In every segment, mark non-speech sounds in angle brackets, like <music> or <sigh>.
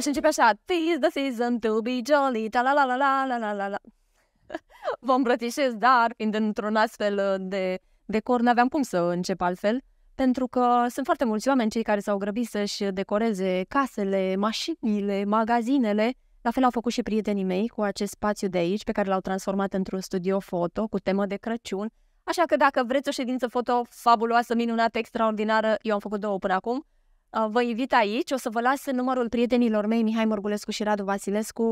Aș începe așa, this the season to be jolly, ta la la la la la la la la. Vă îmbrățișez, dar fiind într-un astfel de decor, n-aveam cum să încep altfel, pentru că sunt foarte mulți oameni cei care s-au grăbit să-și decoreze casele, mașinile, magazinele. La fel au făcut și prietenii mei cu acest spațiu de aici, pe care l-au transformat într-un studio foto cu temă de Crăciun. Așa că dacă vreți o ședință foto fabuloasă, minunată, extraordinară, eu am făcut două până acum, vă invit aici, o să vă las numărul prietenilor mei, Mihai Morgulescu și Radu Vasilescu,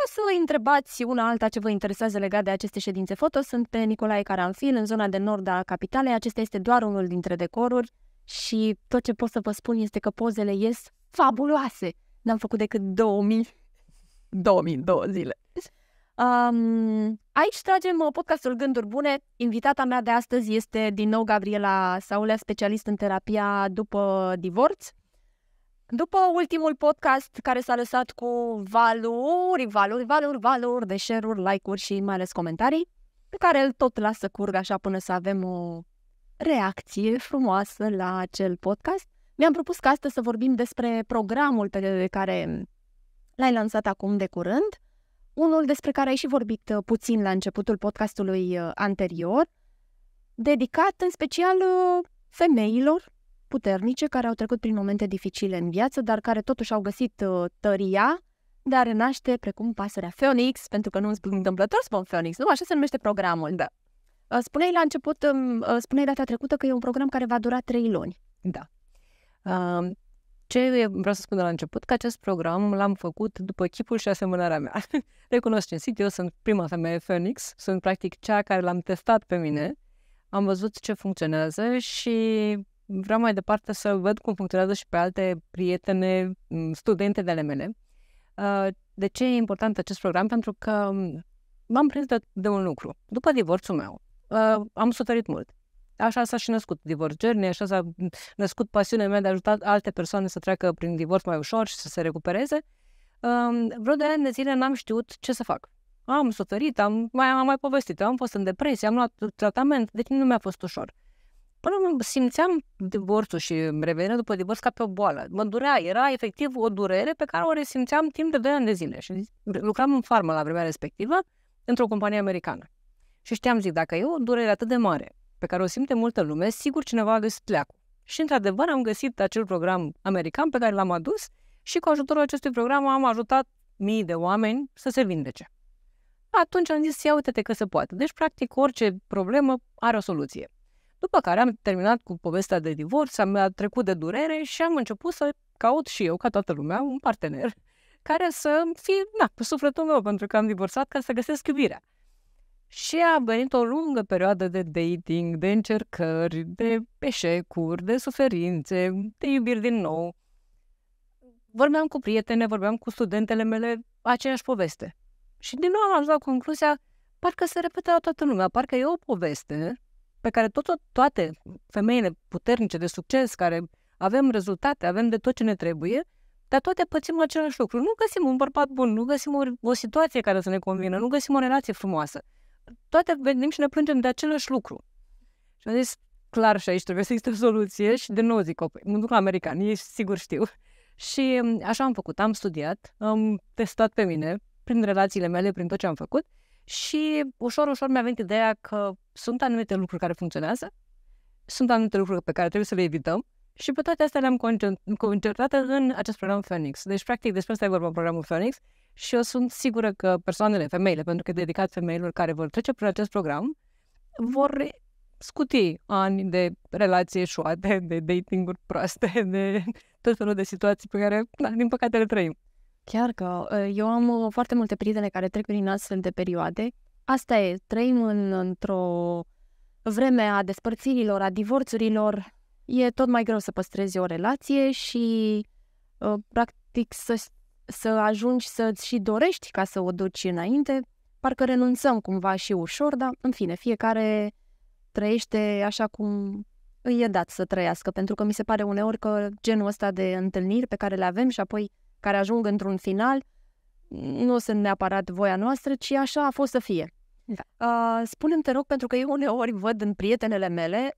o să vă întrebați una alta ce vă interesează legat de aceste ședințe foto. Sunt pe Nicolae Caranfil, în zona de nord a capitalei. Acesta este doar unul dintre decoruri și tot ce pot să vă spun este că pozele ies fabuloase. N-am făcut decât 2000, 2000, <laughs> două zile. Um, aici tragem uh, podcastul Gânduri Bune. Invitata mea de astăzi este din nou Gabriela Saulea, specialist în terapia după divorț. După ultimul podcast care s-a lăsat cu valuri, valuri, valuri, valuri de share-uri, like-uri și mai ales comentarii, pe care îl tot lasă să curgă așa până să avem o reacție frumoasă la acel podcast, mi-am propus ca astăzi să vorbim despre programul pe care l-ai lansat acum de curând, unul despre care ai și vorbit uh, puțin la începutul podcastului uh, anterior, dedicat în special uh, femeilor puternice care au trecut prin momente dificile în viață, dar care totuși au găsit tăria de a renaște precum pasărea Phoenix, pentru că nu întâmplător spun Phoenix, nu? Așa se numește programul, da. Spuneai la început, um, spuneai data trecută că e un program care va dura trei luni. Da. Uh, ce vreau să spun de la început? Că acest program l-am făcut după chipul și asemănarea mea. <laughs> Recunosc cinstit, eu sunt prima femeie Phoenix, sunt practic cea care l-am testat pe mine, am văzut ce funcționează și vreau mai departe să văd cum funcționează și pe alte prietene, studente de ale mele. Uh, de ce e important acest program? Pentru că m-am prins de, de un lucru. După divorțul meu, uh, am suferit mult. Așa s-a și născut Divorce Journey, așa s-a născut pasiunea mea de a ajuta alte persoane să treacă prin divorț mai ușor și să se recupereze. vreo de ani de zile n-am știut ce să fac. Am suferit, am mai, am mai povestit, am fost în depresie, am luat tratament, deci nu mi-a fost ușor. Până simțeam divorțul și revenirea după divorț ca pe o boală. Mă durea, era efectiv o durere pe care o resimțeam timp de 2 ani de zile. Și lucram în farmă la vremea respectivă, într-o companie americană. Și știam, zic, dacă e o durere atât de mare pe care o simte multă lume, sigur cineva a găsit leacul. Și într-adevăr am găsit acel program american pe care l-am adus și cu ajutorul acestui program am ajutat mii de oameni să se vindece. Atunci am zis, ia uite-te că se poate. Deci, practic, orice problemă are o soluție. După care am terminat cu povestea de divorț, am trecut de durere și am început să caut și eu, ca toată lumea, un partener care să fie, na, pe sufletul meu, pentru că am divorțat, ca să găsesc iubirea. Și a venit o lungă perioadă de dating, de încercări, de eșecuri, de suferințe, de iubiri din nou. Vorbeam cu prietene, vorbeam cu studentele mele, aceeași poveste. Și din nou am ajuns la concluzia, parcă se repetă la toată lumea, parcă e o poveste pe care tot, toate femeile puternice de succes, care avem rezultate, avem de tot ce ne trebuie, dar toate pățim același lucru. Nu găsim un bărbat bun, nu găsim o, o situație care să ne convină, nu găsim o relație frumoasă toate venim și ne plângem de același lucru. Și am zis, clar și aici trebuie să existe o soluție și de nou zic, mă duc la ei sigur știu. Și mm, așa am făcut, am studiat, am testat pe mine, prin relațiile mele, prin tot ce am făcut și ușor, ușor mi-a venit ideea că sunt anumite lucruri care funcționează, sunt anumite lucruri pe care trebuie să le evităm și pe toate astea le-am concertat în acest program Phoenix. Deci, practic, despre asta e vorba programul Phoenix și eu sunt sigură că persoanele, femeile, pentru că e dedicat femeilor care vor trece prin acest program, vor scuti ani de relații eșuate, de dating-uri proaste, de tot felul de situații pe care, da, din păcate, le trăim. Chiar că uh, eu am uh, foarte multe prietene care trec prin astfel de perioade. Asta e, trăim în, într-o vreme a despărțirilor, a divorțurilor, e tot mai greu să păstrezi o relație și uh, practic să, să ajungi să-ți și dorești ca să o duci înainte. Parcă renunțăm cumva și ușor, dar în fine, fiecare trăiește așa cum îi e dat să trăiască, pentru că mi se pare uneori că genul ăsta de întâlniri pe care le avem și apoi care ajung într-un final nu sunt neapărat voia noastră, ci așa a fost să fie. Da. Uh, spune-mi, te rog, pentru că eu uneori văd în prietenele mele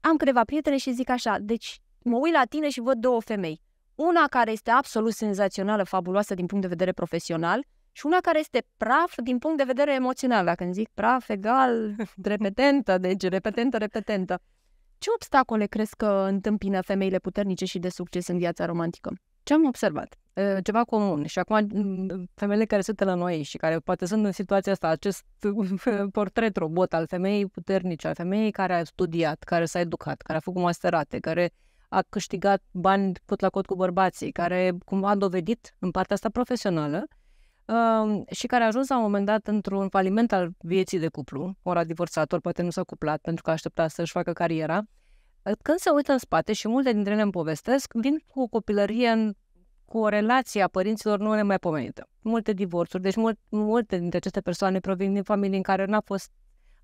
am câteva prietene și zic așa, deci mă uit la tine și văd două femei. Una care este absolut senzațională, fabuloasă din punct de vedere profesional și una care este praf din punct de vedere emoțional. Dacă îmi zic praf, egal, <laughs> repetentă, deci repetentă, repetentă. Ce obstacole crezi că întâmpină femeile puternice și de succes în viața romantică? Ce am observat? Ceva comun. Și acum, femeile care sunt la noi și care poate sunt în situația asta, acest <laughs> portret robot al femeii puternice, al femeii care a studiat, care s-a educat, care a făcut masterate, care a câștigat bani cot la cot cu bărbații, care cumva a dovedit în partea asta profesională um, și care a ajuns la un moment dat într-un faliment al vieții de cuplu, ora divorțator, poate nu s-a cuplat pentru că aștepta să-și facă cariera, Ă, când se uită în spate și multe dintre ele îmi povestesc, vin cu o copilărie în, cu o relație a părinților nu mai pomenită. Multe divorțuri, deci mult, multe dintre aceste persoane provin din familii în care n-a fost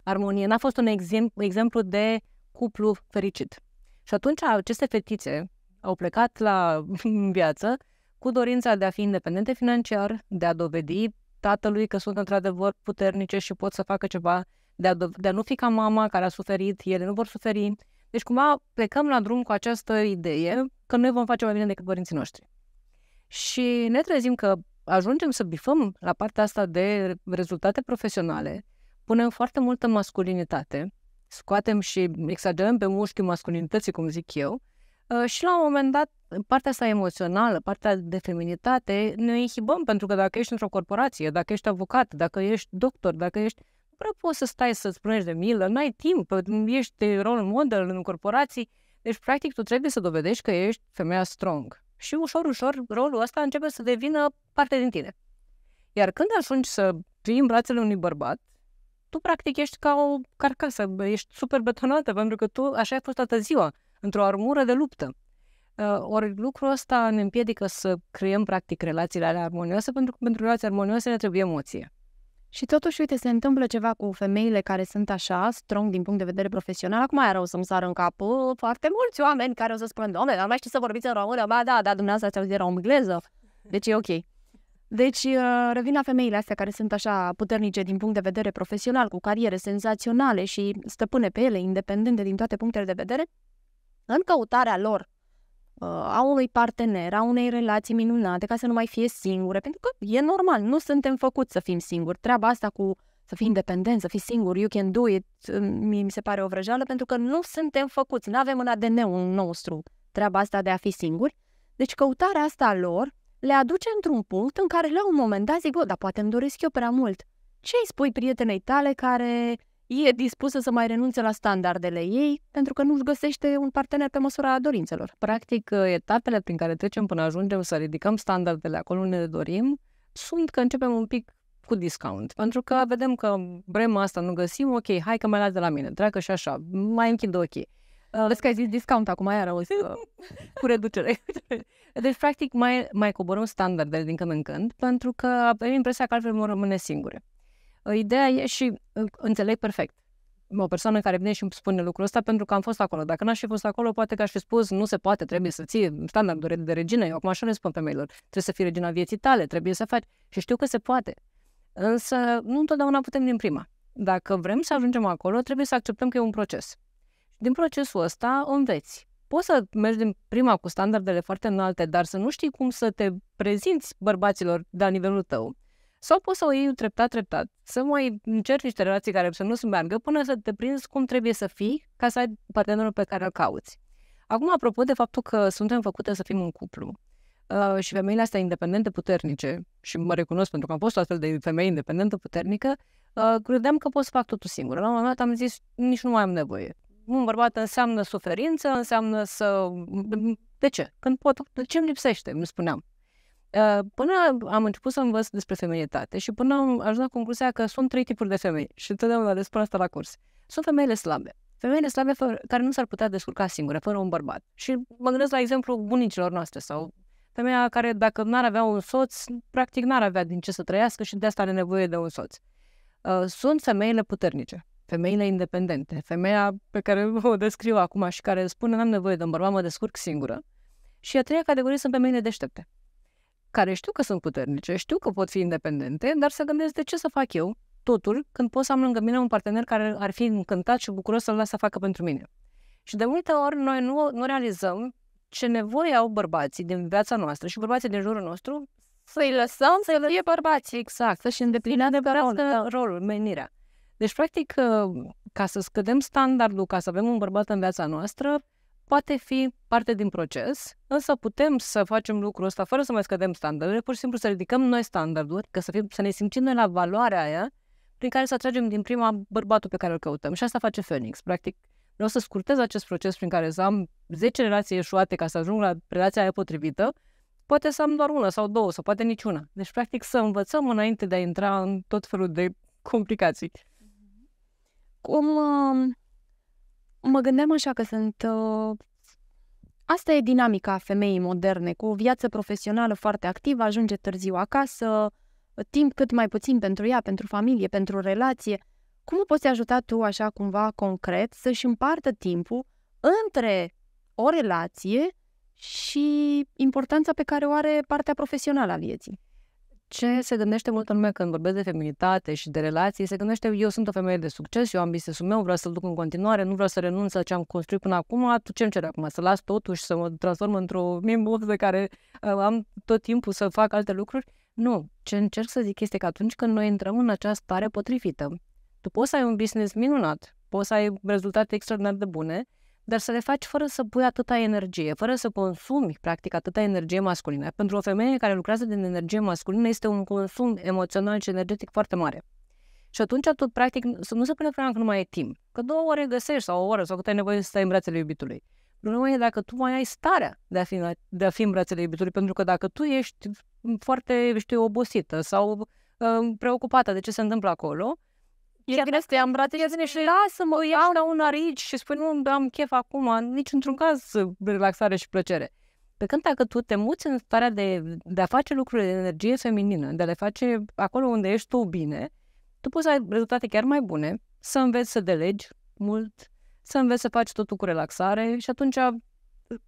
armonie, n-a fost un exemplu, exemplu de cuplu fericit. Și atunci aceste fetițe au plecat la <laughs> viață cu dorința de a fi independente financiar, de a dovedi tatălui că sunt într-adevăr puternice și pot să facă ceva, de a, do- de a nu fi ca mama care a suferit, ele nu vor suferi, deci cumva plecăm la drum cu această idee că noi vom face mai bine decât părinții noștri. Și ne trezim că ajungem să bifăm la partea asta de rezultate profesionale, punem foarte multă masculinitate, scoatem și exagerăm pe mușchiul masculinității, cum zic eu, ă, și la un moment dat, partea asta emoțională, partea de feminitate, ne inhibăm, pentru că dacă ești într-o corporație, dacă ești avocat, dacă ești doctor, dacă ești prea poți să stai să-ți plângi de milă, nu ai timp, ești role model în corporații, deci practic tu trebuie să dovedești că ești femeia strong. Și ușor, ușor, rolul ăsta începe să devină parte din tine. Iar când ajungi să fii în brațele unui bărbat, tu practic ești ca o carcasă, ești super betonată, pentru că tu așa ai fost toată ziua, într-o armură de luptă. Uh, ori lucrul ăsta ne împiedică să creăm practic relațiile alea armonioase, pentru că pentru relații armonioase ne trebuie emoție. Și totuși, uite, se întâmplă ceva cu femeile care sunt așa, strong din punct de vedere profesional. Acum era o să-mi sară în cap foarte mulți oameni care o să spună, doamne, dar mai știți să vorbiți în română? Ba da, dar dumneavoastră ați auzit engleză. Deci e ok. Deci uh, revin la femeile astea care sunt așa puternice din punct de vedere profesional, cu cariere senzaționale și stăpâne pe ele, independente din toate punctele de vedere, în căutarea lor Uh, a unui partener, a unei relații minunate, ca să nu mai fie singure, pentru că e normal, nu suntem făcuți să fim singuri. Treaba asta cu să fii independent, să fii singur, you can do it, uh, mi se pare o vrăjeală, pentru că nu suntem făcuți, nu avem în ADN-ul nostru treaba asta de a fi singuri. Deci căutarea asta a lor le aduce într-un punct în care la un moment dat zic, bă, dar poate îmi doresc eu prea mult. Ce îi spui prietenei tale care e dispusă să mai renunțe la standardele ei pentru că nu-și găsește un partener pe măsura dorințelor. Practic, etapele prin care trecem până ajungem să ridicăm standardele acolo unde ne dorim sunt că începem un pic cu discount. Pentru că vedem că vrem asta nu găsim, ok, hai că mai las de la mine, treacă și așa, mai închid ochii. Uh, Vezi că ai zis discount acum, iar auzi uh, <laughs> cu reducere. deci, practic, mai, mai coborăm standardele din când în când, pentru că avem impresia că altfel vom rămâne singure. Ideea e și uh, înțeleg perfect o persoană care vine și îmi spune lucrul ăsta pentru că am fost acolo. Dacă n-aș fi fost acolo, poate că aș fi spus, nu se poate, trebuie să ții standardul de regină. Eu acum așa le spun femeilor, trebuie să fii regina vieții tale, trebuie să faci. Și știu că se poate. Însă nu întotdeauna putem din prima. Dacă vrem să ajungem acolo, trebuie să acceptăm că e un proces. Din procesul ăsta înveți. Poți să mergi din prima cu standardele foarte înalte, dar să nu știi cum să te prezinți bărbaților de la nivelul tău sau poți să o iei treptat, treptat, să mai încerci niște relații care să nu se meargă până să te prinzi cum trebuie să fii ca să ai partenerul pe care îl cauți. Acum, apropo de faptul că suntem făcute să fim un cuplu uh, și femeile astea independente puternice, și mă recunosc pentru că am fost o astfel de femeie independentă puternică, uh, credeam că pot să fac totul singură. La un moment dat am zis, nici nu mai am nevoie. Un bărbat înseamnă suferință, înseamnă să... De ce? Când pot, de ce îmi lipsește? Îmi spuneam. Ă, până am început să învăț despre feminitate și până am ajuns la concluzia că sunt trei tipuri de femei și întotdeauna le spun asta la curs. Sunt femeile slabe, femeile slabe fără, care nu s-ar putea descurca singure, fără un bărbat. Și mă gândesc la exemplu bunicilor noastre sau femeia care dacă n-ar avea un soț, practic n-ar avea din ce să trăiască și de asta are nevoie de un soț. Ă, sunt femeile puternice, femeile independente, femeia pe care <laughs> o descriu acum și care spune n-am nevoie de un bărbat, mă descurc singură. Și a treia categorie sunt femeile deștepte, care știu că sunt puternice, știu că pot fi independente, dar se gândesc de ce să fac eu totul când pot să am lângă mine un partener care ar fi încântat și bucuros să-l las să facă pentru mine. Și de multe ori noi nu, nu realizăm ce nevoie au bărbații din viața noastră și bărbații din jurul nostru să-i lăsăm să i E bărbații, exact, să-și îndeplinească rolul, menirea. Deci, practic, ca să scădem standardul, ca să avem un bărbat în viața noastră, poate fi parte din proces, însă putem să facem lucrul ăsta fără să mai scădem standardele, pur și simplu să ridicăm noi standardul, că să, fim, să ne simțim noi la valoarea aia prin care să atragem din prima bărbatul pe care îl căutăm. Și asta face Phoenix. Practic, vreau să scurtez acest proces prin care să am 10 relații eșuate ca să ajung la relația aia potrivită, poate să am doar una sau două, sau poate niciuna. Deci, practic, să învățăm înainte de a intra în tot felul de complicații. Cum, um, mă gândeam așa că sunt... Uh, asta e dinamica femeii moderne, cu o viață profesională foarte activă, ajunge târziu acasă, timp cât mai puțin pentru ea, pentru familie, pentru relație. Cum o poți ajuta tu așa cumva concret să-și împartă timpul între o relație și importanța pe care o are partea profesională a vieții? ce se gândește multă lume când vorbesc de feminitate și de relații, se gândește eu sunt o femeie de succes, eu am business-ul meu, vreau să-l duc în continuare, nu vreau să renunț la ce am construit până acum, tu ce-mi cer acum? Să las totul și să mă transform într-o mimbox de care uh, am tot timpul să fac alte lucruri? Nu. Ce încerc să zic este că atunci când noi intrăm în această stare potrivită, tu poți să ai un business minunat, poți să ai rezultate extraordinar de bune, dar să le faci fără să pui atâta energie, fără să consumi, practic, atâta energie masculină. Pentru o femeie care lucrează din energie masculină este un consum emoțional și energetic foarte mare. Și atunci, tot practic, să nu se pune problema că nu mai e timp. Că două ore găsești sau o oră sau cât ai nevoie să stai în brațele iubitului. Problema e dacă tu mai ai starea de a fi, de a fi în brațele iubitului, pentru că dacă tu ești foarte, știu, obosită sau uh, preocupată de ce se întâmplă acolo, chiar dacă i am bratezine și lasă-mă, iau la un arici și spui nu am chef acum, nici într-un caz relaxare și plăcere. Pe când dacă tu te muți în starea de, de a face lucruri de energie feminină, de a le face acolo unde ești tu bine, tu poți să ai rezultate chiar mai bune, să înveți să delegi mult, să înveți să faci totul cu relaxare și atunci uh,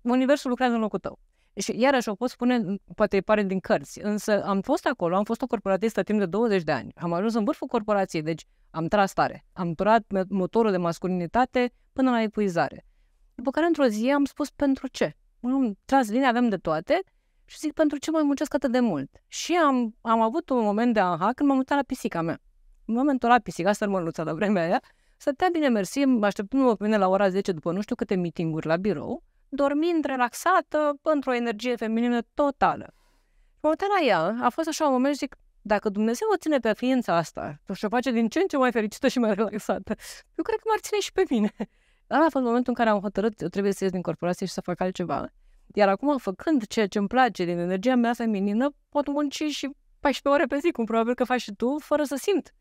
universul lucrează în locul tău. Și iarăși o pot spune, poate pare din cărți, însă am fost acolo, am fost o corporatistă timp de 20 de ani. Am ajuns în vârful corporației, deci am tras tare. Am turat motorul de masculinitate până la epuizare. După care într-o zi am spus pentru ce. Am tras linia, avem de toate și zic pentru ce mai muncesc atât de mult. Și am, am avut un moment de aha când m-am mutat la pisica mea. În momentul mentorat pisica, luța la vremea aia, stătea bine mersi, așteptându-mă pe mine la ora 10 după nu știu câte meeting-uri la birou dormind relaxată, într-o energie feminină totală. mă uitam la ea, a fost așa un moment și zic, dacă Dumnezeu o ține pe ființa asta și o face din ce în ce mai fericită și mai relaxată, eu cred că m-ar ține și pe mine. Dar a fost momentul în care am hotărât, eu trebuie să ies din corporație și să fac altceva. Iar acum, făcând ceea ce îmi place din energia mea feminină, pot munci și 14 ore pe zi, cum probabil că faci și tu, fără să simt,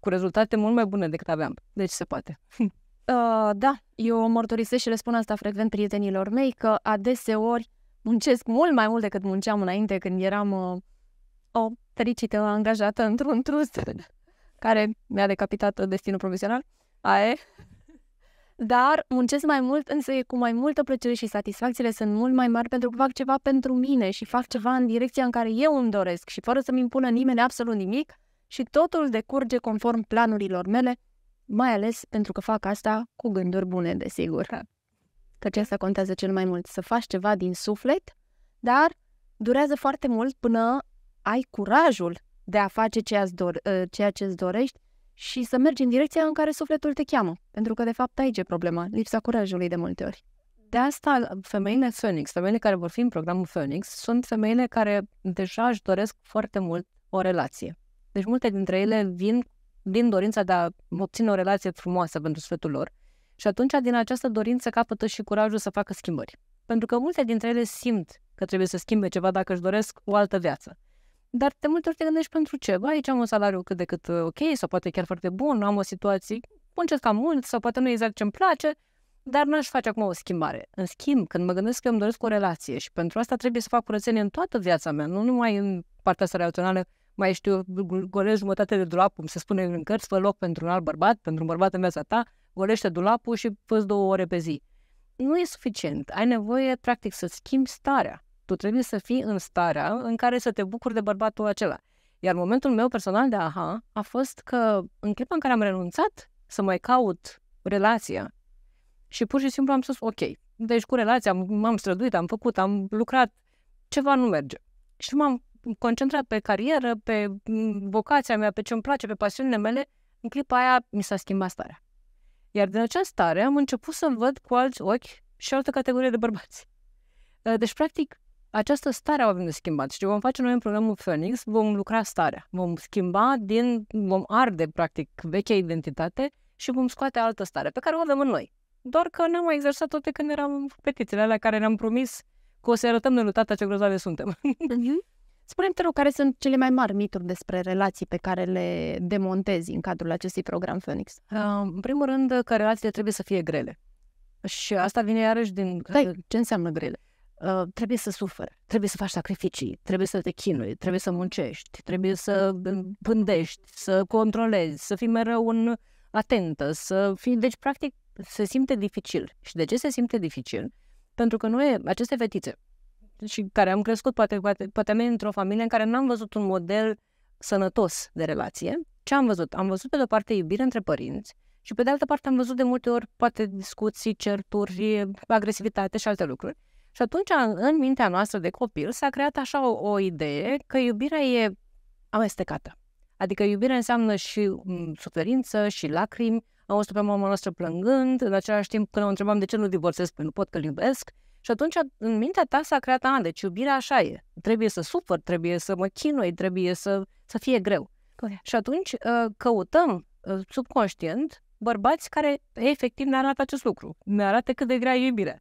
cu rezultate mult mai bune decât aveam. Deci se poate. <laughs> Uh, da, eu mărturisesc și le spun asta frecvent prietenilor mei, că adeseori muncesc mult mai mult decât munceam înainte când eram uh, o fericită angajată într-un trust <laughs> care mi-a decapitat destinul profesional. Ae. Dar muncesc mai mult, însă e cu mai multă plăcere și satisfacțiile sunt mult mai mari pentru că fac ceva pentru mine și fac ceva în direcția în care eu îmi doresc și fără să-mi impună nimeni absolut nimic și totul decurge conform planurilor mele mai ales pentru că fac asta cu gânduri bune, desigur. Da. ce asta contează cel mai mult, să faci ceva din suflet, dar durează foarte mult până ai curajul de a face ceea ce dor- ă, ceea ce îți dorești și să mergi în direcția în care sufletul te cheamă. Pentru că, de fapt, aici e problema, lipsa curajului de multe ori. De asta, femeile Phoenix, femeile care vor fi în programul Phoenix, sunt femeile care deja își doresc foarte mult o relație. Deci multe dintre ele vin din dorința de a obține o relație frumoasă pentru sfetul lor. Și atunci, din această dorință, capătă și curajul să facă schimbări. Pentru că multe dintre ele simt că trebuie să schimbe ceva dacă își doresc o altă viață. Dar de multe ori te gândești pentru ce? Bă, aici am un salariu cât de cât uh, ok sau poate chiar foarte bun, am o situație, muncesc cam mult sau poate nu exact ce-mi place, dar n-aș face acum o schimbare. În schimb, când mă gândesc că îmi doresc o relație și pentru asta trebuie să fac curățenie în toată viața mea, nu numai în partea asta relațională mai știu, golești jumătate de dulap, cum se spune în cărți, fă loc pentru un alt bărbat, pentru un bărbat în viața ta, golește dulapul și fă două ore pe zi. Nu e suficient. Ai nevoie, practic, să schimbi starea. Tu trebuie să fii în starea în care să te bucuri de bărbatul acela. Iar momentul meu personal de aha a fost că în clipa în care am renunțat să mai caut relația și pur și simplu am spus ok, deci cu relația m-am străduit, am făcut, am lucrat, ceva nu merge. Și m-am concentrat pe carieră, pe mm, vocația mea, pe ce îmi place, pe pasiunile mele, în clipa aia mi s-a schimbat starea. Iar din această stare am început să-l văd cu alți ochi și altă categorie de bărbați. Uh, deci, practic, această stare o avem de schimbat. Și ce vom face noi în programul Phoenix, vom lucra starea. Vom schimba din, vom arde, practic, vechea identitate și vom scoate altă stare pe care o avem în noi. Doar că ne-am mai exersat toate de când eram petițele alea care ne-am promis că o să arătăm noi lui tata ce grozave suntem. Mhm. <laughs> Spune-mi, te rog, care sunt cele mai mari mituri despre relații pe care le demontezi în cadrul acestui program Phoenix? Uh, în primul rând, că relațiile trebuie să fie grele. Și asta vine iarăși din... Stai, uh, ce înseamnă grele? Uh, trebuie să suferi, trebuie să faci sacrificii, trebuie să te chinui, trebuie să muncești, trebuie să pândești, să controlezi, să fii mereu un atentă, să fii... Deci, practic, se simte dificil. Și de ce se simte dificil? Pentru că nu e aceste fetițe, și care am crescut poate, poate, poate am într-o familie în care n-am văzut un model sănătos de relație. Ce am văzut? Am văzut pe de-o parte iubire între părinți și pe de altă parte am văzut de multe ori poate discuții, certuri, agresivitate și alte lucruri. Și atunci, în mintea noastră de copil, s-a creat așa o, o idee că iubirea e amestecată. Adică iubirea înseamnă și mm, suferință, și lacrimi. Am văzut pe mama noastră plângând, în același timp când o întrebam de ce nu divorțez, pentru păi că nu pot că-l iubesc, și atunci în mintea ta s-a creat, a, deci iubirea așa e. Trebuie să sufăr, trebuie să mă chinui, trebuie să, să fie greu. Corect. Și atunci ă, căutăm ă, subconștient bărbați care efectiv ne arată acest lucru, ne arată cât de grea e iubirea.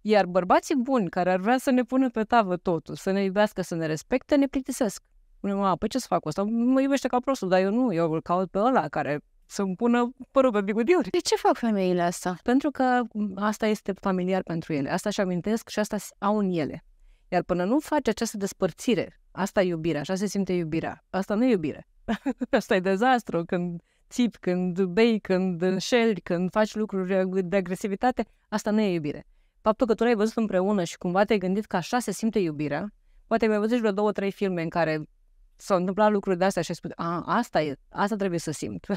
Iar bărbații buni care ar vrea să ne pună pe tavă totul, să ne iubească, să ne respecte, ne plictisesc. mă, păi ce să fac cu asta? Mă iubește ca prostul, dar eu nu, eu îl caut pe ăla care să-mi pună părul pe bigudiuri. De ce fac femeile asta? Pentru că asta este familiar pentru ele. Asta și amintesc și asta au în ele. Iar până nu faci această despărțire, asta e iubirea, așa se simte iubirea. Asta nu e iubire. <laughs> asta e dezastru când țipi, când bei, când înșeli, când faci lucruri de agresivitate. Asta nu e iubire. Faptul că tu l-ai văzut împreună și cumva te-ai gândit că așa se simte iubirea, poate mai ai văzut vreo două, trei filme în care s-au întâmplat lucruri de astea și ai spus, a, asta e, asta trebuie să simt. <laughs>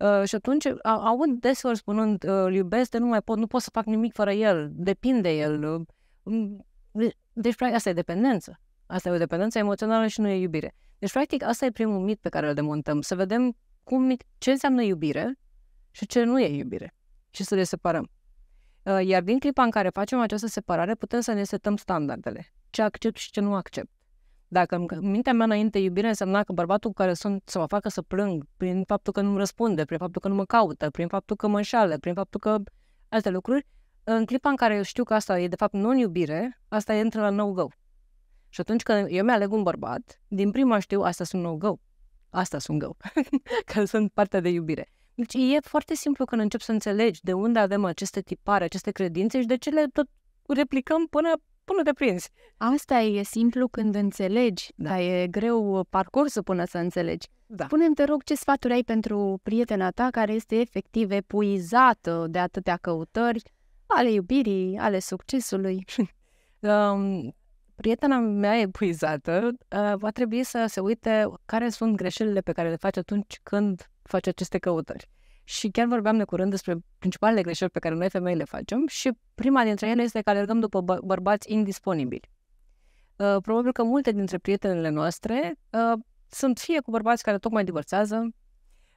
Uh, și atunci aud deseori spunând, uh, îl iubesc, de nu mai pot, nu pot să fac nimic fără el, depinde el. Uhm. deci, practic, asta e dependență. Asta e o dependență emoțională și nu e iubire. Deci, practic, asta e primul mit pe care îl demontăm. Să vedem cum, ce înseamnă iubire și ce nu e iubire. Și să le separăm. Ă, iar din clipa în care facem această separare, putem să ne setăm standardele. Ce accept și ce nu accept. Dacă în mintea mea înainte iubirea însemna că bărbatul care sunt să mă facă să plâng prin faptul că nu-mi răspunde, prin faptul că nu mă caută, prin faptul că mă înșală, prin faptul că alte lucruri, în clipa în care eu știu că asta e de fapt non-iubire, asta e intră la no-go. Și atunci când eu mi-aleg un bărbat, din prima știu asta sunt no-go. Asta sunt go. <laughs> că sunt partea de iubire. Deci e foarte simplu când încep să înțelegi de unde avem aceste tipare, aceste credințe și de ce le tot replicăm până până te prinzi. Asta e simplu când înțelegi, da. dar e greu uh, parcursul până să înțelegi. Da. Spune-mi, te rog, ce sfaturi ai pentru prietena ta care este efectiv epuizată de atâtea căutări ale iubirii, ale succesului? <laughs> um, prietena mea epuizată uh, va trebui să se uite care sunt greșelile pe care le face atunci când face aceste căutări. Și chiar vorbeam de curând despre principalele greșeli pe care noi femeile le facem și prima dintre ele este că alergăm după bă- bărbați indisponibili. Uh, probabil că multe dintre prietenele noastre uh, sunt fie cu bărbați care tocmai divorțează,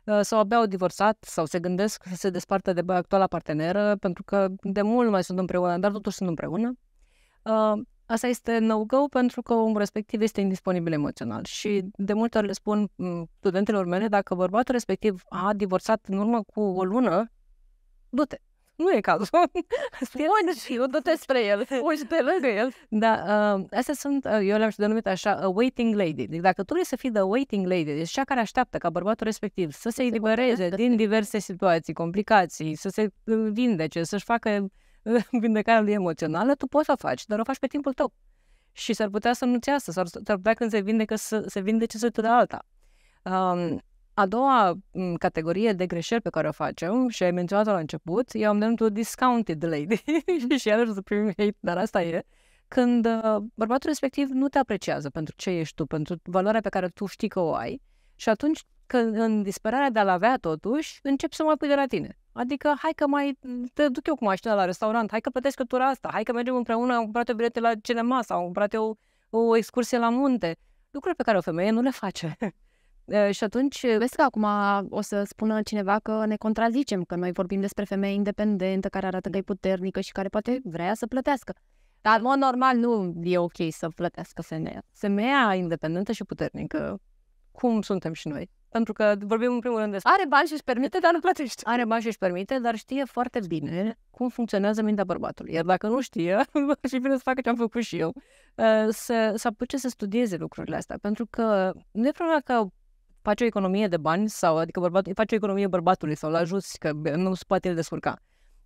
uh, sau abia au divorțat sau se gândesc să se despartă de actuala parteneră pentru că de mult mai sunt împreună, dar totuși sunt împreună. Uh, asta este no-go pentru că omul respectiv este indisponibil emoțional. Și mhm. de multe ori le spun studentelor mele, dacă bărbatul respectiv a divorțat în urmă cu o lună, du-te. Nu e cazul. Spune și eu, du-te spre el, uși <laughs> pe lângă el. Da, uh, astea sunt, uh, eu le-am și denumit așa, a waiting lady. Deci dacă tu vrei să fii the waiting lady, deci cea care așteaptă ca bărbatul respectiv să se elibereze din diverse situații, complicații, să se vindece, să-și facă <laughs> vindecarea lui emoțională, tu poți să o faci, dar o faci pe timpul tău. Și s-ar putea să nu-ți iasă, s-ar, s-ar putea când se vindecă să se vindece să de alta. Um, a doua categorie de greșeli pe care o facem, și ai menționat-o la început, eu am denumit o discounted lady <laughs> și iarăși să primim hate, dar asta e, când uh, bărbatul respectiv nu te apreciază pentru ce ești tu, pentru valoarea pe care tu știi că o ai și atunci când în disperarea de a-l avea totuși, începi să mai pui de la tine. Adică, hai că mai mm, te duc eu cu mașina la restaurant, hai că plătesc cătura asta, hai că mergem împreună, am cumpărat o bilete la cinema sau am cumpărat o, o excursie la munte. Lucruri pe care o femeie nu le face. <laughs> și atunci... Vezi că acum o să spună cineva că ne contrazicem, că noi vorbim despre femeie independentă care arată că e puternică și care poate vrea să plătească. Dar, în mod normal, nu e ok să plătească femeia. Femeia independentă și puternică, cum suntem și noi pentru că vorbim în primul rând despre... Are bani și își permite, dar nu plătește. Are bani și își permite, dar știe foarte bine cum funcționează mintea bărbatului. Iar dacă nu știe, și <laughs> bine să facă ce am făcut și eu, uh, să, să apuce să studieze lucrurile astea. Pentru că nu e problema că face o economie de bani sau adică bărbatul, face o economie bărbatului sau la ajuți că nu se poate el descurca.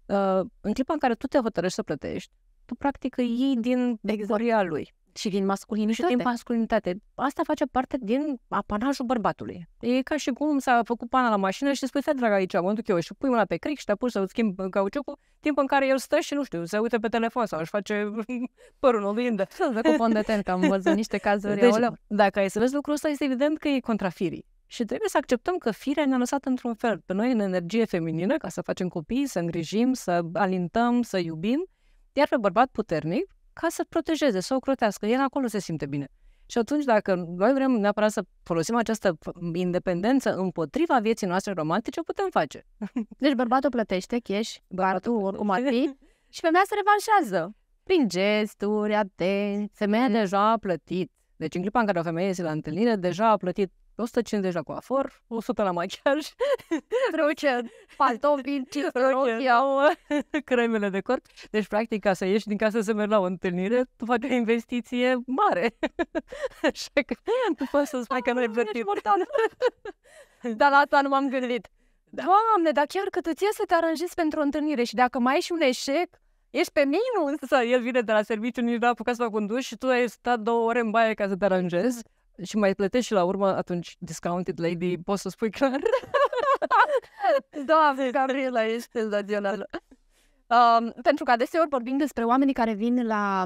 Uh, în clipa în care tu te hotărăști să plătești, tu practic îi iei din exact. lui. Și din masculinitate. Și din masculinitate. Asta face parte din apanajul bărbatului. E ca și cum s-a făcut pana la mașină și spui, stai dragă aici, mă duc eu și pui mâna pe cric și te apuci să-ți schimbi uh, cauciucul, timp în care el stă și, nu știu, se uite pe telefon sau își face <laughs> părul oglindă. Să cu fond de ten, că am văzut niște cazuri. Deci, dacă ai să vezi lucrul ăsta, este evident că e contra firii. Și trebuie să acceptăm că firea ne-a lăsat într-un fel pe noi în energie feminină ca să facem copii, să îngrijim, să alintăm, să iubim, iar pe bărbat puternic ca să protejeze, să o crotească. El acolo se simte bine. Și atunci, dacă noi vrem neapărat să folosim această independență împotriva vieții noastre romantice, o putem face. <laughs> Deci bărbatul plătește cash, bărbatul oricum ar fi, și femeia se revanșează prin gesturi, atenție, Femeia mm. deja a plătit. Deci în clipa în care o femeie este la întâlnire, deja a plătit 150 la coafor, 100 la machiaj, truce, pantofi, <laughs> rochia, <laughs> cremele de corp. Deci, practic, ca să ieși din casă să mergi la o întâlnire, tu faci o investiție mare. <laughs> Așa că nu poți să spui că nu e plătit. Dar la asta nu m-am gândit. Da. Doamne, dar chiar că tu să te aranjezi pentru o întâlnire și dacă mai ai și un eșec, ești pe minus. El vine de la serviciu, nici nu a apucat să fac un duș și tu ai stat două ore în baie ca să te aranjezi și mai plătești și la urmă, atunci discounted lady, mm-hmm. poți să spui clar? <laughs> Doamne, Gabriela, ești senzațională. Um, pentru că adeseori vorbim despre oamenii care vin la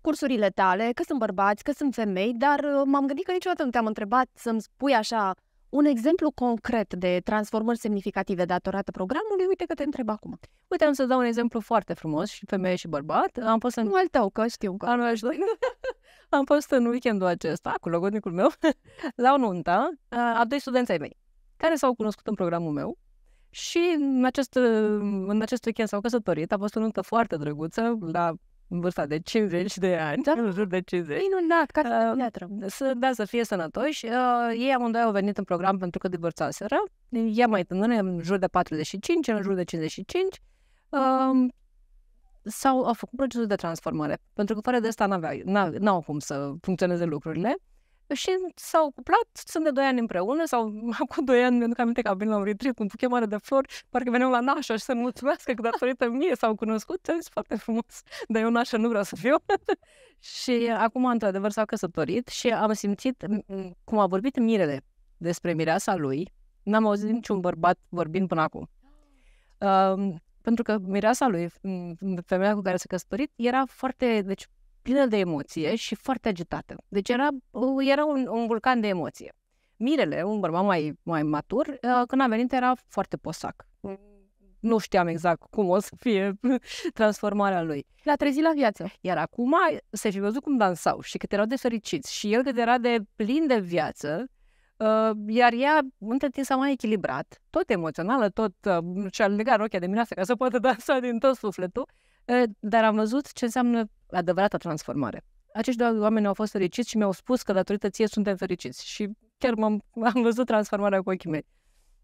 cursurile tale, că sunt bărbați, că sunt femei, dar uh, m-am gândit că niciodată nu te-am întrebat să-mi spui așa un exemplu concret de transformări semnificative datorată programului, uite că te întreb acum. Uite, am să dau un exemplu foarte frumos și femeie și bărbat. Am fost în... Nu al tău, că știu că... Anul <laughs> Am fost în weekendul acesta cu logodnicul meu <laughs> la o nuntă a doi studenți ai mei care s-au cunoscut în programul meu și în acest, în acest weekend s-au căsătorit. A fost o nuntă foarte drăguță la vârsta de 50 de ani, da? în jur de 50. Minunat, ca uh, să, da, să fie sănătoși. Uh, ei amândoi au venit în program pentru că divorțaseră. Ea mai tânără, în jur de 45, în jur de 55. Uh, sau au făcut procesul de transformare, pentru că fără de asta n-aveau, n-au cum să funcționeze lucrurile. Și s-au cuplat, sunt de 2 ani împreună, sau <laughs> acum 2 ani mi-aduc aminte că am venit la un retreat cu un buchet mare de flori, parcă veneau la nașa și să-mi mulțumească că datorită mie s-au cunoscut, ți foarte frumos, dar eu nașa nu vreau să fiu. <laughs> și acum, într-adevăr, s-au căsătorit și am simțit cum a vorbit Mirele despre mireasa lui, n-am auzit niciun bărbat vorbind până acum. Um, pentru că mireasa lui, mm, femeia cu care s-a căsătorit, era foarte, deci, plină de emoție și foarte agitată. Deci era, era un, un vulcan de emoție. Mirele, un bărbat mai, mai matur, uh, când a venit era foarte posac. Mm, nu știam exact cum o să fie <laughs> transformarea lui. L-a trezit la viață. Iar acum se fi văzut cum dansau și cât erau de fericiți. Și el cât era de plin de viață, Ă, iar ea, între timp, s-a mai echilibrat, tot emoțională, tot ă, și-a legat rochia de mireasă ca să poată dansa din tot sufletul, ă, dar am văzut ce înseamnă adevărata transformare. Acești doi oameni au fost fericiți și mi-au spus că datorită ție suntem fericiți și chiar m-am, <laughs> am văzut transformarea cu ochii mei.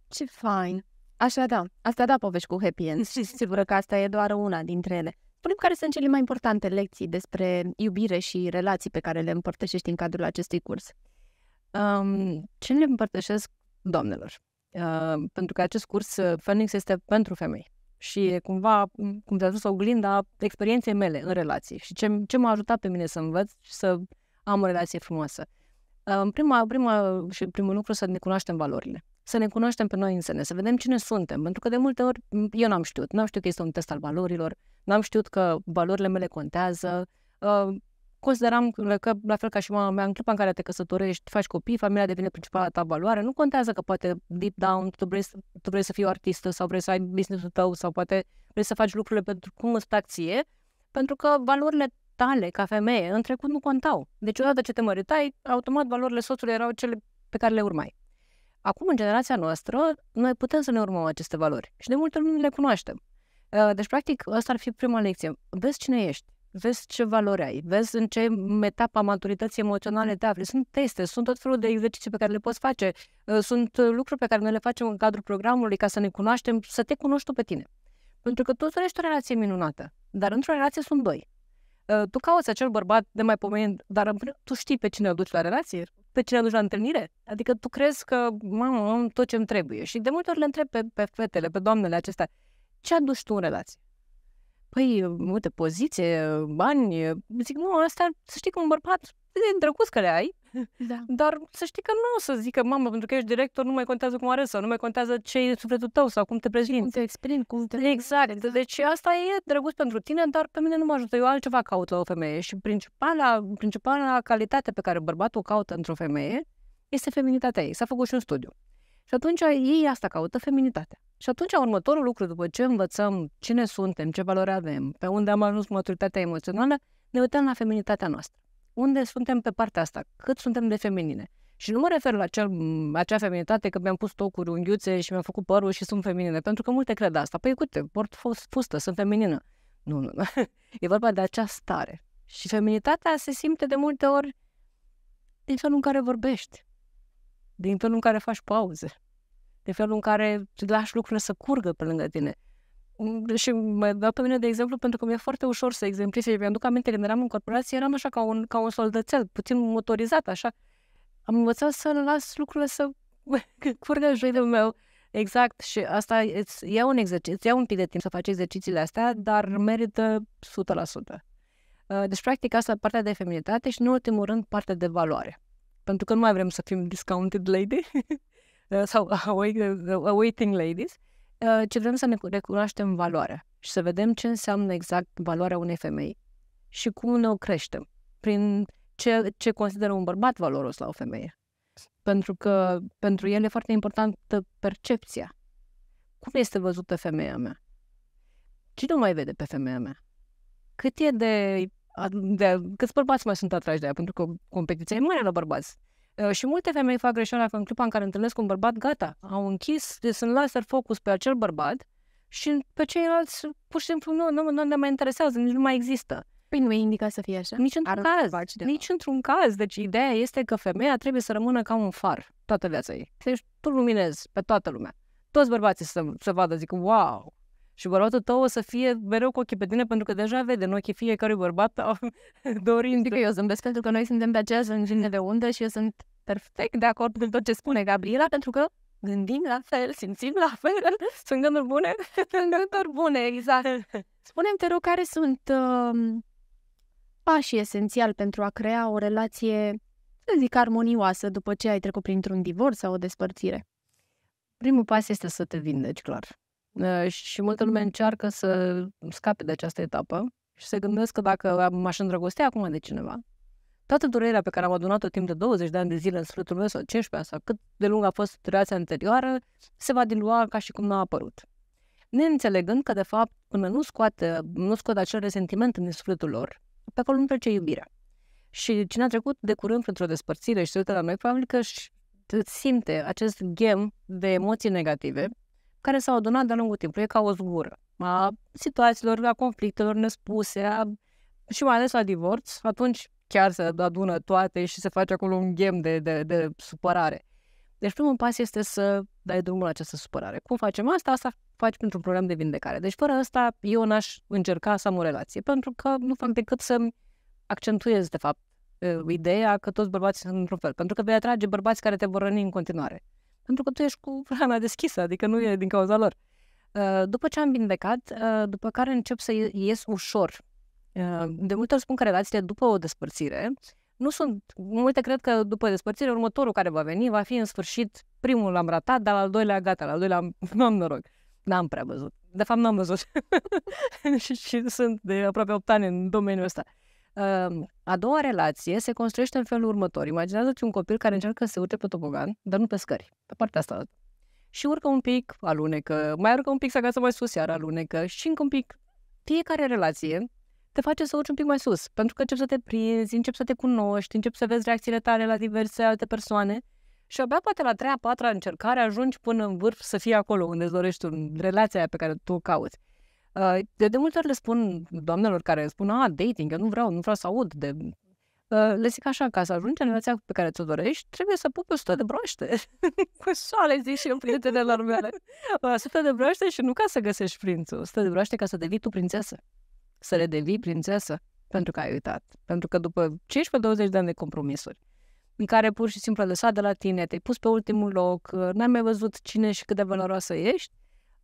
Ce fain! Așa da, asta da povești cu happy end <laughs> și sigur că asta e doar una dintre ele. Spunem care sunt cele mai importante lecții despre iubire și relații pe care le împărtășești în cadrul acestui curs. Um, ce le împărtășesc doamnelor? Uh, pentru că acest curs Phoenix este pentru femei și e cumva, cum te-a dus, oglinda experienței mele în relații și ce, ce m-a ajutat pe mine să învăț și să am o relație frumoasă. Uh, prima, prima și primul lucru să ne cunoaștem valorile să ne cunoaștem pe noi însăne, să vedem cine suntem, pentru că de multe ori eu n-am știut, n-am știut că este un test al valorilor, n-am știut că valorile mele contează, uh, consideram că, la fel ca și mama mea, în clipa în care te căsătorești, faci copii, familia devine principala ta valoare, nu contează că poate deep down tu vrei, să, tu vrei să fii o artistă sau vrei să ai business-ul tău sau poate vrei să faci lucrurile pentru cum îți plac ție, pentru că valorile tale ca femeie în trecut nu contau. Deci odată ce te măritai, automat valorile soțului erau cele pe care le urmai. Acum, în generația noastră, noi putem să ne urmăm aceste valori și de multe ori nu le cunoaștem. Ă, deci, practic, asta ar fi prima lecție. Vezi cine ești vezi ce valori ai, vezi în ce etapă a maturității emoționale te afli. Sunt teste, sunt tot felul de exerciții pe care le poți face, ă, sunt lucruri pe care noi le facem în cadrul programului ca să ne cunoaștem, să te cunoști tu pe tine. Pentru că tu trăiești o relație minunată, dar într-o relație sunt doi. Ă, tu cauți acel bărbat de mai pomenit, dar tu știi pe cine duci la relație, pe cine duci la întâlnire. Adică tu crezi că, mamă, am tot ce-mi trebuie. Și de multe ori le întreb pe, pe fetele, pe doamnele acestea, ce aduci tu în relație? păi, uite, poziție, bani, zic, nu, asta, să știi că un bărbat, e drăguț că le ai, da. dar să știi că nu o să zică, mamă, pentru că ești director, nu mai contează cum arăți sau nu mai contează ce e sufletul tău sau cum te prezinti. Cum te exprimi, cum te... Exact. exact. Deci asta e drăguț pentru tine, dar pe mine nu mă ajută. Eu altceva caut la o femeie și principala, principala calitate pe care bărbatul o caută într-o femeie este feminitatea ei. S-a făcut și un studiu. Și atunci ei asta caută, feminitatea. Și atunci, următorul lucru, după ce învățăm cine suntem, ce valoare avem, pe unde am ajuns maturitatea emoțională, ne uităm la feminitatea noastră. Unde suntem pe partea asta? Cât suntem de feminine? Și nu mă refer la acel, acea feminitate că mi-am pus tocuri, unghiuțe și mi-am făcut părul și sunt feminine, pentru că multe cred asta. Păi uite, port fustă, sunt feminină. Nu, nu, nu. <laughs> E vorba de acea stare. Și feminitatea se simte de multe ori din felul în care vorbești, din felul în care faci pauze, de felul în care lași lucrurile să curgă pe lângă tine. Mm, și mă dau pe mine de exemplu pentru că mi-e foarte ușor să exemplific. mi am duc aminte când eram în corporație, eram așa ca un, ca un soldățel, puțin motorizat, așa. Am învățat să las lucrurile să <laughs> curgă în meu. Exact, și asta îți ia un exercițiu, îți ia un pic de timp să faci exercițiile astea, dar merită 100%. Uh, deci, practic, asta partea de feminitate și, în ultimul rând, partea de valoare. Pentru că nu mai vrem să fim discounted lady, <laughs> Uh, sau awaiting <laughs> uh, uh, ladies, ce vrem să ne recunoaștem valoarea și să vedem ce înseamnă exact valoarea unei femei și cum ne o creștem, prin ce, ce consideră un bărbat valoros la o femeie. Pentru că pentru el e foarte importantă percepția. Cum este văzută femeia mea? Cine o mai vede pe femeia mea? Cât e de, de câți bărbați mai sunt atrași de ea? Pentru că competiția e mare la bărbați. Uh, și multe femei fac greșeala că în clipa în care întâlnesc un bărbat, gata, au închis, sunt laser focus pe acel bărbat și pe ceilalți pur și simplu nu, nu, nu ne mai interesează, nici nu mai există. Păi nu e indicat să fie așa. Nici într-un caz. Faci, nici într-un caz. Deci ideea este că femeia trebuie să rămână ca un far toată viața ei. Deci tu luminezi pe toată lumea. Toți bărbații să, să vadă, zic, wow, și bărbatul tău o să fie mereu cu ochii pe tine pentru că deja vede în ochii fiecărui bărbat au <laughs> dorință. că eu zâmbesc pentru că noi suntem pe aceeași lungime de undă și eu sunt perfect de acord cu tot ce spune Gabriela pentru că gândim la fel, simțim la fel, <laughs> sunt gânduri bune, sunt <laughs> gânduri bune, exact. Spune-mi, te rog, care sunt uh, pașii esențiali pentru a crea o relație, să zic, armonioasă după ce ai trecut printr-un divorț sau o despărțire? Primul pas este să te vindeci, clar. Ă, și multă lume mm-hmm. încearcă să scape de această etapă și se gândesc că dacă m-aș îndrăgosti acum de cineva, toată durerea pe care am adunat-o timp de 20 de ani de zile în sfârșitul meu sau 15 sau cât de lungă a fost relația anterioară, se va dilua ca și cum n-a apărut. Neînțelegând că, de fapt, până nu, scoate, nu scot acel resentiment din sufletul lor, pe acolo nu trece iubirea. Și cine a trecut de curând printr-o despărțire și se uită la noi, probabil că își simte acest gem de emoții negative care s-au adunat de-a lungul timpului, e ca o zgură a situațiilor, a conflictelor nespuse, a... și mai ales la divorț, atunci chiar se adună toate și se face acolo un ghem de, de, de supărare. Deci primul pas este să dai drumul la această supărare. Cum facem asta? Asta faci pentru un program de vindecare. Deci fără asta eu n-aș încerca să am o relație, pentru că nu fac decât să accentuez, de fapt, ideea că toți bărbații sunt într-un fel. Pentru că vei atrage bărbați care te vor răni în continuare. Pentru că tu ești cu rana deschisă, adică nu mm. e din cauza lor. Uh, după ce am vindecat, uh, după care încep să ies ușor. Uh, de multe ori spun că relațiile după o despărțire nu sunt, multe cred că după despărțire următorul care va veni va fi în sfârșit primul l-am ratat, dar al doilea gata, al doilea am, nu <laughs> am noroc. N-am prea văzut. De fapt, n-am văzut. <laughs> și, și sunt de aproape 8 ani în domeniul ăsta. Uh, a doua relație se construiește în felul următor. Imaginează-ți un copil care încearcă să se urce pe tobogan, dar nu pe scări, pe partea asta. Și urcă un pic, alunecă, mai urcă un pic să agață mai sus, iar alunecă și încă un pic. Fiecare relație te face să urci un pic mai sus, pentru că începi să te prinzi, începi să te cunoști, începi să vezi reacțiile tale la diverse alte persoane și abia poate la treia, patra încercare ajungi până în vârf să fii acolo unde îți dorești un, relația aia pe care tu o cauți. Ă, de, de multe ori le spun doamnelor care spun, a, dating, eu nu vreau, nu vreau să aud de... Ă, le zic așa, ca să ajungi în relația pe care ți-o dorești, trebuie să pupi 100 de broaște. <laughs> Cu soale, zic și în prietenelor mele. 100 de broaște și nu ca să găsești prințul, 100 de broaște ca să devii tu prințesă. Să le devii prințesă pentru că ai uitat. Pentru că după 15-20 de ani de compromisuri, în care pur și simplu a lăsat de la tine, te-ai pus pe ultimul loc, ă, n-ai mai văzut cine și cât de valoroasă ești,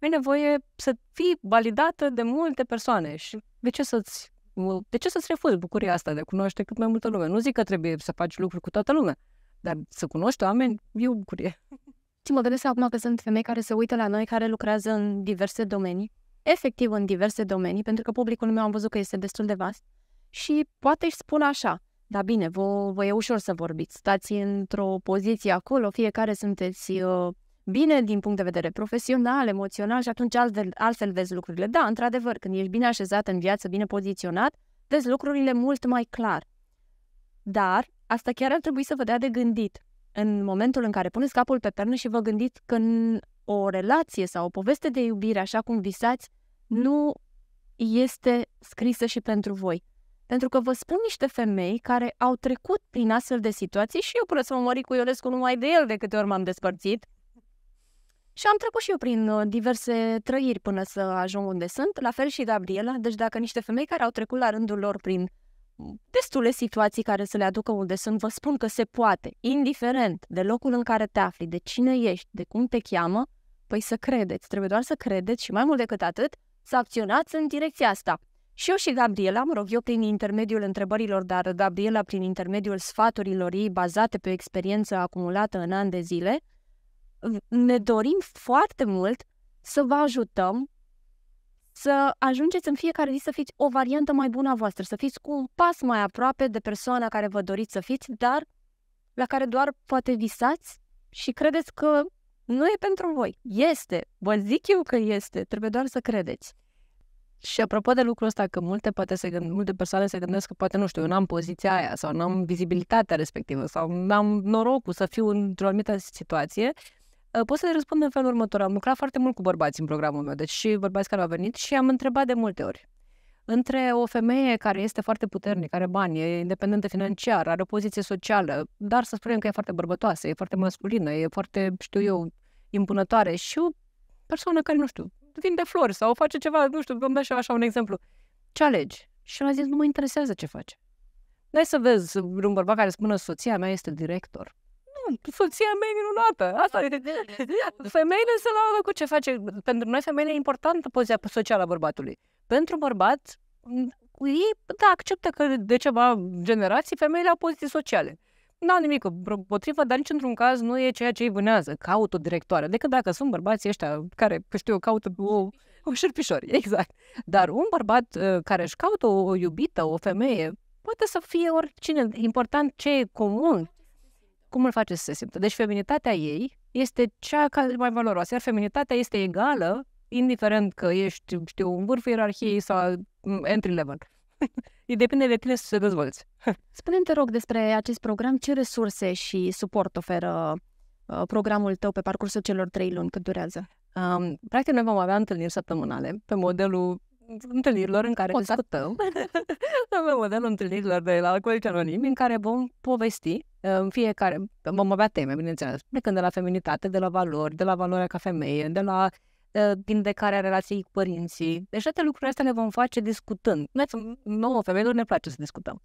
ai nevoie să fii validată de multe persoane și de ce să-ți de ce să-ți refuzi bucuria asta de a cunoaște cât mai multă lume? Nu zic că trebuie să faci lucruri cu toată lumea, dar să cunoști oameni e o bucurie. Și mă gândesc acum că sunt femei care se uită la noi, care lucrează în diverse domenii, efectiv în diverse domenii, pentru că publicul meu am văzut că este destul de vast și poate își spun așa, da bine, vă, vă e ușor să vorbiți, stați într-o poziție acolo, fiecare sunteți uh, bine din punct de vedere profesional, emoțional și atunci altfel, altfel vezi lucrurile. Da, într-adevăr, când ești bine așezat în viață, bine poziționat, vezi lucrurile mult mai clar. Dar asta chiar ar trebui să vă dea de gândit. În momentul în care puneți capul pe pernă și vă gândiți că în o relație sau o poveste de iubire, așa cum visați, nu este scrisă și pentru voi. Pentru că vă spun niște femei care au trecut prin astfel de situații și eu până să mă mări cu Iolescu numai de el de câte ori m-am despărțit, și am trecut și eu prin uh, diverse trăiri până să ajung unde sunt, la fel și Gabriela, deci dacă niște femei care au trecut la rândul lor prin mm, destule situații care să le aducă unde sunt, vă spun că se poate, indiferent de locul în care te afli, de cine ești, de cum te cheamă, păi să credeți, trebuie doar să credeți și mai mult decât atât, să acționați în direcția asta. Și eu și Gabriela, mă rog, eu prin intermediul întrebărilor, dar Gabriela prin intermediul sfaturilor ei bazate pe experiență acumulată în ani de zile, ne dorim foarte mult să vă ajutăm să ajungeți în fiecare zi să fiți o variantă mai bună a voastră, să fiți cu un pas mai aproape de persoana care vă doriți să fiți, dar la care doar poate visați și credeți că nu e pentru voi. Este, vă zic eu că este, trebuie doar să credeți. Și apropo de lucrul ăsta, că multe, poate se gând, multe persoane se gândesc că poate, nu știu, eu n-am poziția aia sau n-am vizibilitatea respectivă sau n-am norocul să fiu într-o anumită situație Ă, pot să le răspund în felul următor. Am lucrat foarte mult cu bărbați în programul meu, deci și bărbați care au venit și am întrebat de multe ori. Între o femeie care este foarte puternică, are bani, e independentă financiar, are o poziție socială, dar să spunem că e foarte bărbătoasă, e foarte masculină, e foarte, știu eu, impunătoare și o persoană care, nu știu, vinde flori sau face ceva, nu știu, îmi așa, așa un exemplu. Ce alegi? Și el a zis, nu mă interesează ce face. Dai să vezi un bărbat care spune, soția mea este director soția mea e minunată. Asta e. Da, da, da. Femeile se laudă cu ce face. Pentru noi, femeile, e importantă poziția socială a bărbatului. Pentru bărbat, ei da, acceptă că de ceva generații femeile au poziții sociale. Nu au nimic potrivă, dar nici într-un caz nu e ceea ce îi vânează, caut o directoare. Decât dacă sunt bărbații ăștia care, că știu eu, caută o, o șerpișor, <laughs> exact. Dar un bărbat uh, care își caută o, o iubită, o femeie, poate să fie oricine. Important ce e comun, cum îl face să se simtă. Deci feminitatea ei este cea care mai valoroasă, iar feminitatea este egală, indiferent că ești, știu, în vârful ierarhiei sau mm, entry level. <laughs> E depinde de tine să se dezvolți. <laughs> Spune-mi, te rog, despre acest program, ce resurse și suport oferă ă, programul tău pe parcursul celor trei luni cât durează? Um, practic, noi vom avea întâlniri săptămânale pe modelul întâlnirilor în care discutăm. <laughs> avem modelul întâlnirilor de la Alcoolici Anonimi în care vom povesti uh, în fiecare, vom avea teme, bineînțeles, plecând de la feminitate, de la valori, de la valoarea ca femeie, de la uh, vindecarea relației cu părinții. Deci toate lucrurile astea le vom face discutând. Noi, nouă femeilor, ne place să discutăm.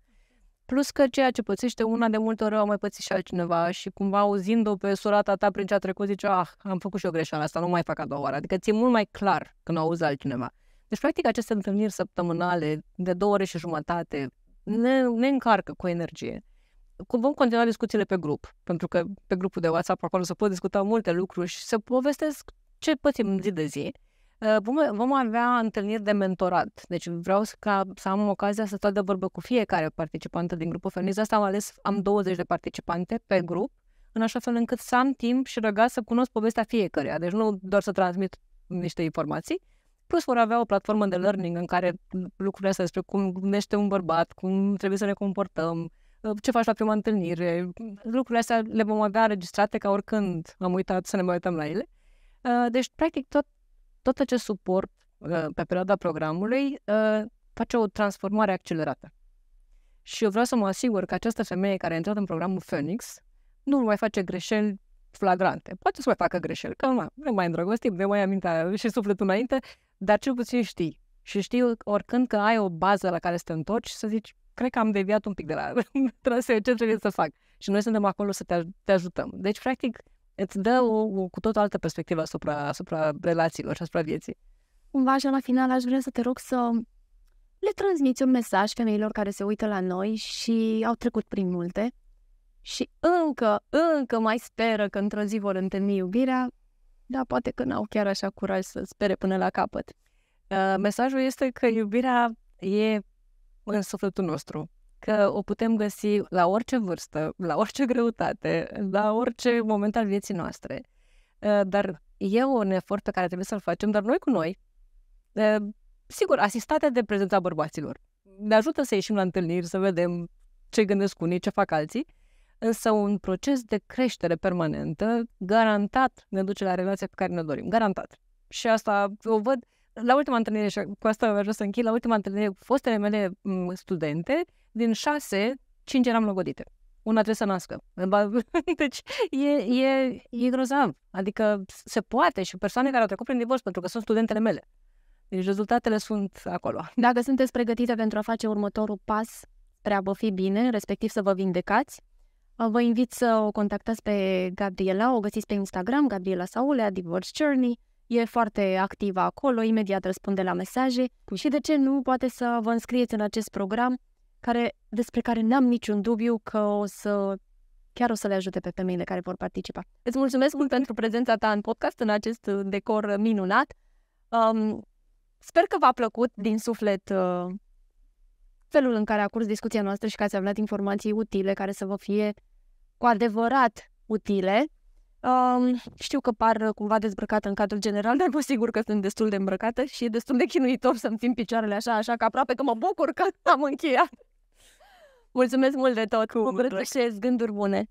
Plus că ceea ce pățește una de multe ori o mai pățit și altcineva și cumva auzind-o pe surata ta prin ce a trecut zice, ah, am făcut și eu greșeala asta, nu mai fac a doua oară. Adică ți-e mult mai clar când auzi altcineva. Deci, practic, aceste întâlniri săptămânale de două ore și jumătate ne, ne încarcă cu energie. Vom continua discuțiile pe grup, pentru că pe grupul de WhatsApp acolo se pot discuta multe lucruri și se povestesc ce pățim zi de zi. Uh, vom, vom avea întâlniri de mentorat, deci vreau să, ca, să am ocazia să stau de vorbă cu fiecare participantă din grupul Feminiz. Asta am ales, am 20 de participante pe grup, în așa fel încât să am timp și răgaz să cunosc povestea fiecăruia. Deci nu doar să transmit niște informații, Plus vor avea o platformă de learning în care lucrurile astea despre cum gândește un bărbat, cum trebuie să ne comportăm, ă, ce faci la prima întâlnire, lucrurile astea le vom avea registrate ca oricând am uitat să ne mai uităm la ele. Ă, deci, practic, tot, tot acest suport ă, pe perioada programului face o transformare accelerată. Și eu vreau să mă asigur că această femeie care a intrat în programul Phoenix nu mai face greșeli flagrante. Poate să mai facă greșeli, că nu, nu mai îndrăgostim, ne mai amintea și sufletul înainte, dar cel puțin știi. Și știi oricând că ai o bază la care să te întorci, să zici, cred că am deviat un pic de la <laughs> traseu, ce trebuie să fac. Și noi suntem acolo să te, aj- te ajutăm. Deci, practic, îți dă o, o, cu tot altă perspectivă asupra, asupra relațiilor și asupra vieții. Cumva, așa, la final, aș vrea să te rog să le transmiți un mesaj femeilor care se uită la noi și au trecut prin multe și încă, încă mai speră că într-o zi vor întâlni iubirea, da, poate că n-au chiar așa curaj să spere până la capăt. Uh, mesajul este că iubirea e în sufletul nostru, că o putem găsi la orice vârstă, la orice greutate, la orice moment al vieții noastre. Ă, dar e un efort pe care trebuie să-l facem, dar noi cu noi, ă, sigur, asistate de prezența bărbaților. Ne ajută să ieșim la întâlniri, să vedem ce gândesc unii, ce fac alții, însă un proces de creștere permanentă, garantat, ne duce la relația pe care ne dorim. Garantat. Și asta o văd la ultima întâlnire, și cu asta vreau să închid, la ultima întâlnire cu fostele mele studente, din șase, cinci eram logodite. Una trebuie să nască. <laughs> Deci e, e, e grozav. Adică se poate și persoane care au trecut prin divorț, pentru că sunt studentele mele. Deci rezultatele sunt acolo. Dacă sunteți pregătite pentru a face următorul pas spre a vă fi bine, respectiv să vă vindecați, Uh, vă invit să o contactați pe Gabriela, o găsiți pe Instagram, Gabriela Saulea, Divorce Journey. E foarte activă acolo, imediat răspunde la mesaje și de ce nu poate să vă înscrieți în acest program care, despre care n-am niciun dubiu că o să chiar o să le ajute pe femeile care vor participa. Îți mulțumesc mult pentru prezența ta în podcast, în acest uh, decor minunat. Um, sper că v-a plăcut din suflet uh, felul în care a curs discuția noastră și că ați aflat informații utile care să vă fie cu adevărat utile. Um, știu că par cumva dezbrăcată în cadrul general, dar vă sigur că sunt destul de îmbrăcată și e destul de chinuitor să-mi țin picioarele așa, așa că aproape că mă bucur că am încheiat. Mulțumesc mult de tot! Cu Vă gânduri bune!